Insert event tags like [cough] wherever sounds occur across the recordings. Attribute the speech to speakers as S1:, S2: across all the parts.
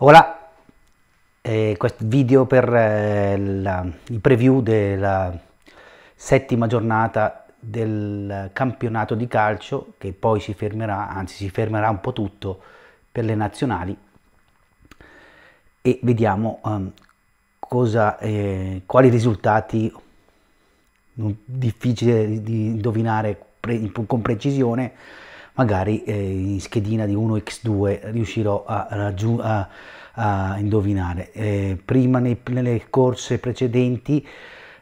S1: Ora, eh, questo video per eh, la, il preview della settima giornata del campionato di calcio che poi si fermerà, anzi si fermerà un po' tutto per le nazionali e vediamo um, cosa, eh, quali risultati difficile di indovinare pre con precisione magari eh, in schedina di 1x2 riuscirò a, raggiung- a, a indovinare. Eh, prima nei, nelle corse precedenti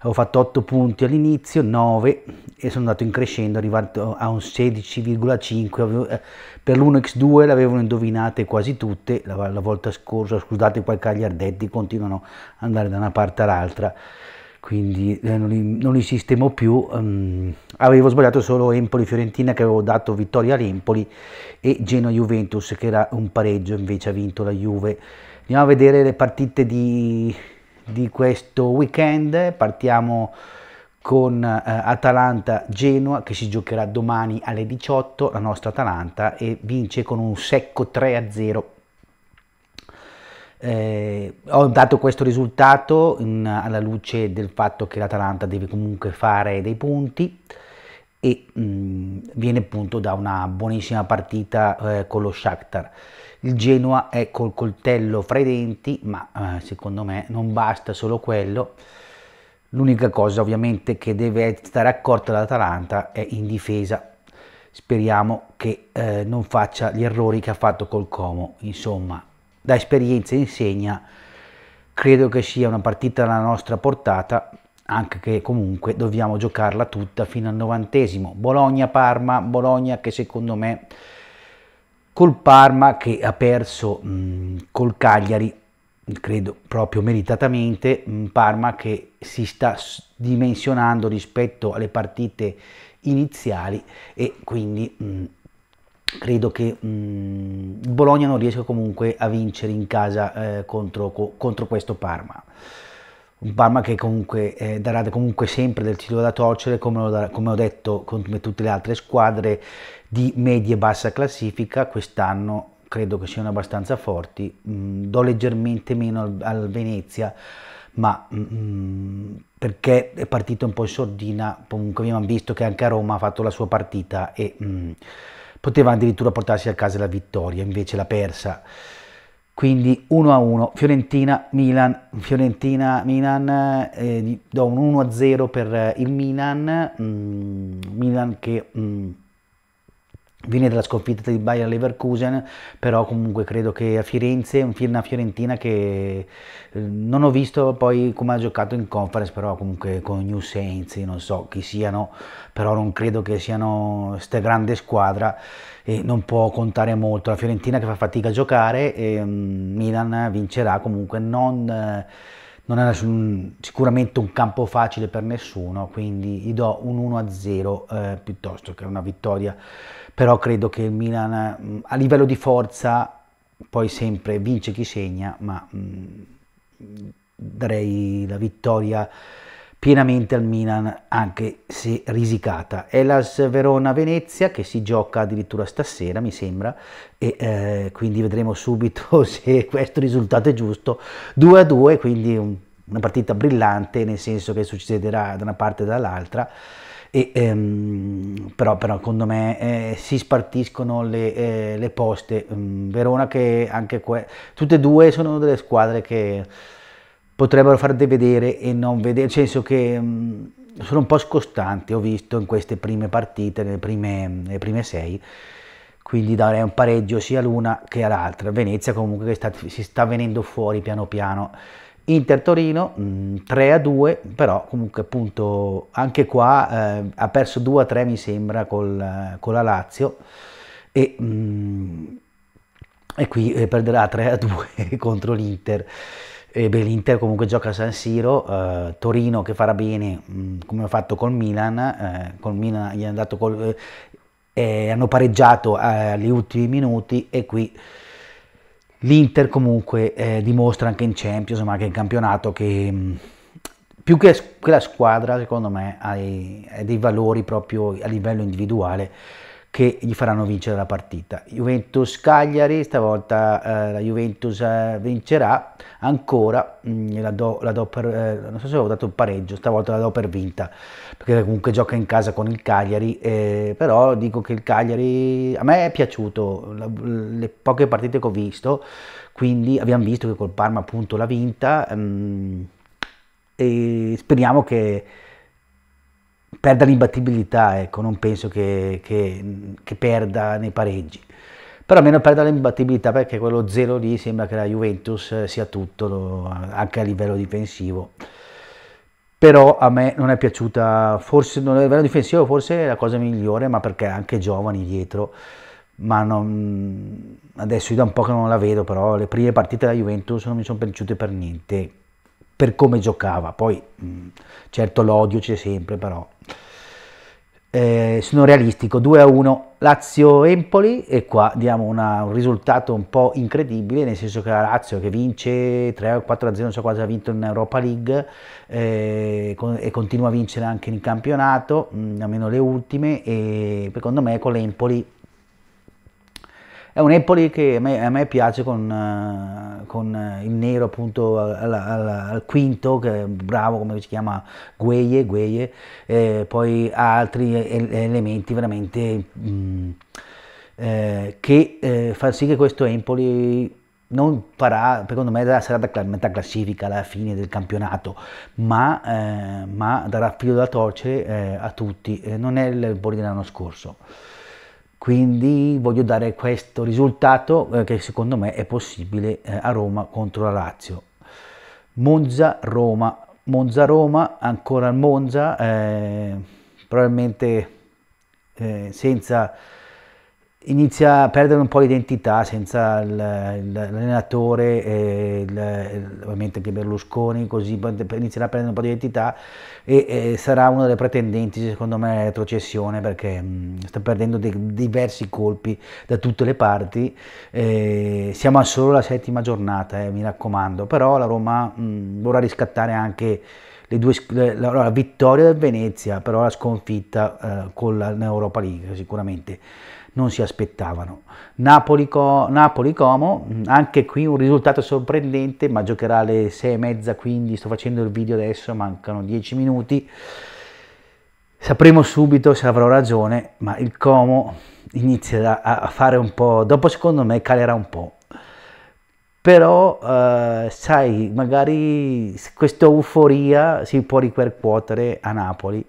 S1: ho fatto 8 punti all'inizio, 9 e sono andato in crescendo, arrivato a un 16,5. Eh, per l'1x2 l'avevano indovinate quasi tutte, la, la volta scorsa, scusate qua i cagliardetti continuano ad andare da una parte all'altra quindi eh, non, li, non, li, sistemo più. Um, avevo sbagliato solo Empoli-Fiorentina che avevo dato vittoria all'Empoli e Genoa-Juventus che era un pareggio, invece ha vinto la Juve. Andiamo a vedere le partite di, di questo weekend, partiamo con eh, Atalanta-Genoa che si giocherà domani alle 18, la nostra Atalanta, e vince con un secco 3-0 eh, ho dato questo risultato in, alla luce del fatto che l'Atalanta deve comunque fare dei punti e mh, mm, viene appunto da una buonissima partita eh, con lo Shakhtar. Il Genoa è col coltello fra i denti, ma eh, secondo me non basta solo quello. L'unica cosa ovviamente che deve stare accorta l'Atalanta è in difesa. Speriamo che eh, non faccia gli errori che ha fatto col Como. Insomma, da esperienza insegna, credo che sia una partita alla nostra portata, anche che comunque dobbiamo giocarla tutta fino al novantesimo. Bologna-Parma, Bologna che secondo me col Parma che ha perso mh, col Cagliari, credo proprio meritatamente, un Parma che si sta dimensionando rispetto alle partite iniziali e quindi mh, credo che mh, mm, Bologna non riesca comunque a vincere in casa eh, contro, co, contro, questo Parma. Un Parma che comunque eh, darà comunque sempre del titolo da torcere, come, darà, come ho detto, come tutte le altre squadre di media e bassa classifica, quest'anno credo che siano abbastanza forti. Mh, mm, do leggermente meno al, al Venezia, ma mh, mm, perché è partito un po' in sordina, comunque abbiamo visto che anche a Roma ha fatto la sua partita e poteva addirittura portarsi a casa la vittoria, invece l'ha persa. Quindi 1 a 1, Fiorentina-Milan, Fiorentina-Milan, eh, do un 1 a 0 per il Milan, mm, Milan che... Mm, viene dalla sconfitta di Bayern Leverkusen, però comunque credo che a Firenze, una Fiorentina che eh, non ho visto poi come ha giocato in conference, però comunque con New Saints, non so chi siano, però non credo che siano questa grande squadra e non può contare molto. La Fiorentina che fa fatica a giocare e mm, Milan vincerà comunque non eh, non era un, sicuramente un campo facile per nessuno, quindi gli do un 1-0 eh, piuttosto che una vittoria, però credo che il Milan mm, a livello di forza poi sempre vince chi segna, ma mh, mm, darei la vittoria pienamente al Milan, anche se risicata. È la Verona-Venezia che si gioca addirittura stasera, mi sembra, e eh, quindi vedremo subito [laughs] se questo risultato è giusto. 2-2, quindi un, una partita brillante, nel senso che succederà da una parte e dall'altra. E, ehm, però, però, secondo me eh, si spartiscono le, eh, le poste. Mm, Verona che anche que- tutte e due sono delle squadre che potrebbero far vedere e non vedere, nel senso che mm, sono un po' scostanti, ho visto in queste prime partite, nelle prime, nelle prime sei, quindi darei un pareggio sia all'una che all'altra. Venezia comunque sta, si sta venendo fuori piano piano. Inter Torino 3 mm, a 2, però comunque appunto anche qua eh, ha perso 2 a 3 mi sembra col, eh, con la Lazio e, mh, mm, e qui eh, perderà 3 a 2 [laughs] contro l'Inter e beh, l'Inter comunque gioca a San Siro, eh, Torino che farà bene mh, mm, come ha fatto col Milan, eh, col Milan gli è andato col, eh, eh, hanno pareggiato agli eh, ultimi minuti e qui l'Inter comunque eh, dimostra anche in Champions ma anche in campionato che mh, mm, più che quella squadra secondo me ha, dei valori proprio a livello individuale che gli faranno vincere la partita. Juventus-Cagliari, stavolta eh, la Juventus eh, vincerà ancora, mh, mm, la do, la do per, eh, non so se avevo dato il pareggio, stavolta la do per vinta, perché comunque gioca in casa con il Cagliari, eh, però dico che il Cagliari a me è piaciuto, la, le poche partite che ho visto, quindi abbiamo visto che col Parma appunto l'ha vinta mh, mm, e speriamo che perda l'imbattibilità, ecco, non penso che, che, che, perda nei pareggi. Però almeno perda l'imbattibilità perché quello zero lì sembra che la Juventus sia tutto, anche a livello difensivo. Però a me non è piaciuta, forse non, a livello difensivo forse è la cosa migliore, ma perché anche giovani dietro. Ma non, adesso io da un po' che non la vedo, però le prime partite della Juventus non mi sono piaciute per niente, per come giocava. Poi certo l'odio c'è sempre, però eh, sono realistico, 2 a 1 Lazio-Empoli e qua diamo una, un risultato un po' incredibile, nel senso che la Lazio che vince 3 a 4 a 0, non so quasi ha vinto in Europa League eh, con, e continua a vincere anche in campionato, mh, mm, almeno le ultime, e secondo me con l'Empoli è un Empoli che a me, a me piace con, eh, con, eh, il nero appunto al, al, al, quinto, che è bravo come si chiama Gueye, Gueye eh, poi ha altri elementi veramente mh, mm, eh, che eh, fa sì che questo Empoli non farà, secondo me sarà da metà classifica alla fine del campionato, ma, eh, ma darà filo da torce eh, a tutti, eh, non è il Bori dell'anno scorso. Quindi voglio dare questo risultato eh, che secondo me è possibile eh, a Roma contro la Lazio. Monza-Roma, Monza-Roma, ancora il Monza, eh, probabilmente eh, senza inizia a perdere un po' l'identità senza l'allenatore, eh, il, ovviamente Berlusconi, così inizierà a perdere un po' di identità e, e sarà una delle pretendenti secondo me retrocessione perché mh, mm, sta perdendo dei, diversi colpi da tutte le parti. Eh, siamo a solo la settima giornata, eh, mi raccomando, però la Roma mh, mm, vorrà riscattare anche Due, la, la, vittoria del Venezia, però la sconfitta eh, con l'Europa League sicuramente non si aspettavano. Napoli-Como, mm, anche qui un risultato sorprendente, ma giocherà alle e mezza, quindi sto facendo il video adesso, mancano 10 minuti. Sapremo subito se avrò ragione, ma il Como inizia a fare un po', dopo secondo me calerà un po'. Però, eh, sai, magari questa euforia si può ripercuotere a Napoli.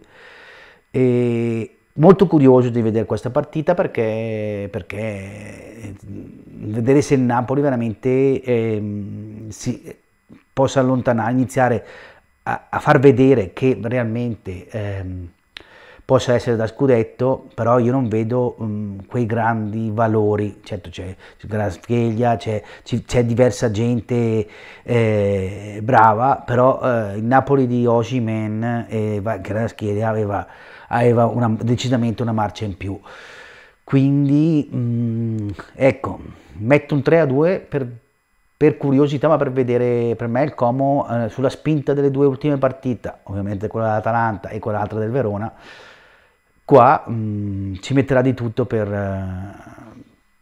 S1: E, molto curioso di vedere questa partita perché, perché eh, vedere se il Napoli veramente eh, si possa allontanare, iniziare a, a, far vedere che realmente... Eh, possa essere da scudetto, però io non vedo um, quei grandi valori, certo c'è Grasfeglia, c'è, c'è diversa gente eh, brava, però eh, il Napoli di Osimen e eh, Grasfeglia aveva, aveva una, decisamente una marcia in più. Quindi mh, mm, ecco, metto un 3 a 2 per, per curiosità, ma per vedere per me il Como eh, sulla spinta delle due ultime partite, ovviamente quella dell'Atalanta e quell'altra del Verona, qua mh, mm, ci metterà di tutto per, eh,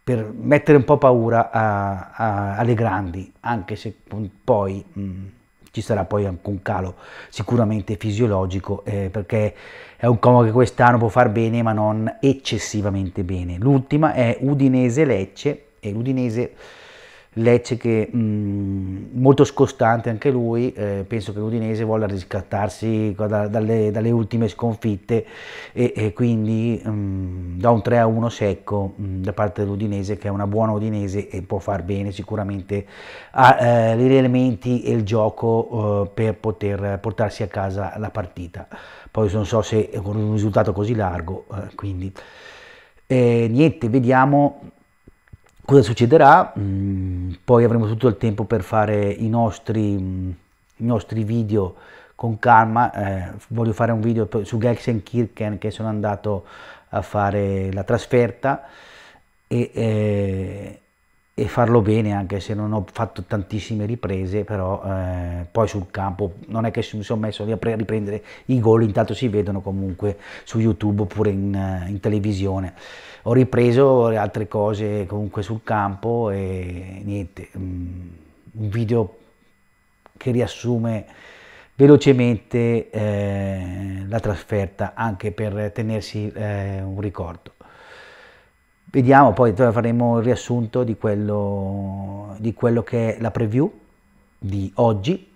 S1: per, mettere un po' paura a, a, alle grandi, anche se poi mh, mm, ci sarà poi anche un calo sicuramente fisiologico, eh, perché è un comodo che quest'anno può far bene, ma non eccessivamente bene. L'ultima è Udinese-Lecce e l'Udinese Lecce che mh, mm, molto scostante anche lui, eh, penso che l'Udinese voglia riscattarsi da, dalle, dalle, ultime sconfitte e, e quindi mh, mm, da un 3 a 1 secco mh, mm, da parte dell'Udinese che è una buona Udinese e può far bene sicuramente agli eh, elementi e il gioco eh, per poter portarsi a casa la partita. Poi non so se con un risultato così largo, eh, quindi eh, niente, vediamo cosa succederà? Mm, poi avremo tutto il tempo per fare i nostri, mm, i nostri video con calma. Eh, voglio fare un video su Gelsenkirchen che sono andato a fare la trasferta e, eh, e farlo bene anche se non ho fatto tantissime riprese però eh, poi sul campo non è che mi sono messo a riprendere i gol intanto si vedono comunque su youtube oppure in, eh, in televisione ho ripreso le altre cose comunque sul campo e niente mm, un video che riassume velocemente eh, la trasferta anche per tenersi eh, un ricordo Vediamo, poi faremo il riassunto di quello, di quello che è la preview di oggi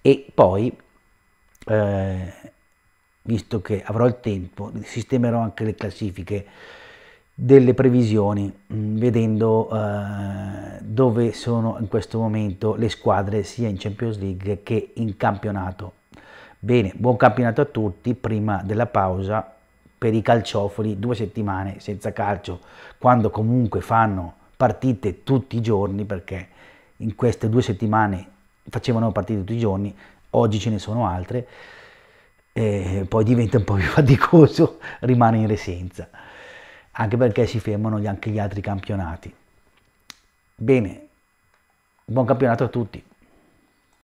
S1: e poi, eh, visto che avrò il tempo, sistemerò anche le classifiche delle previsioni, mm, vedendo eh, dove sono in questo momento le squadre sia in Champions League che in campionato. Bene, buon campionato a tutti, prima della pausa per i calciofoli due settimane senza calcio, quando comunque fanno partite tutti i giorni, perché in queste due settimane facevano partite tutti i giorni, oggi ce ne sono altre, e poi diventa un po' più [laughs] faticoso, rimane in resenza, anche perché si fermano anche gli altri campionati. Bene, buon campionato a tutti.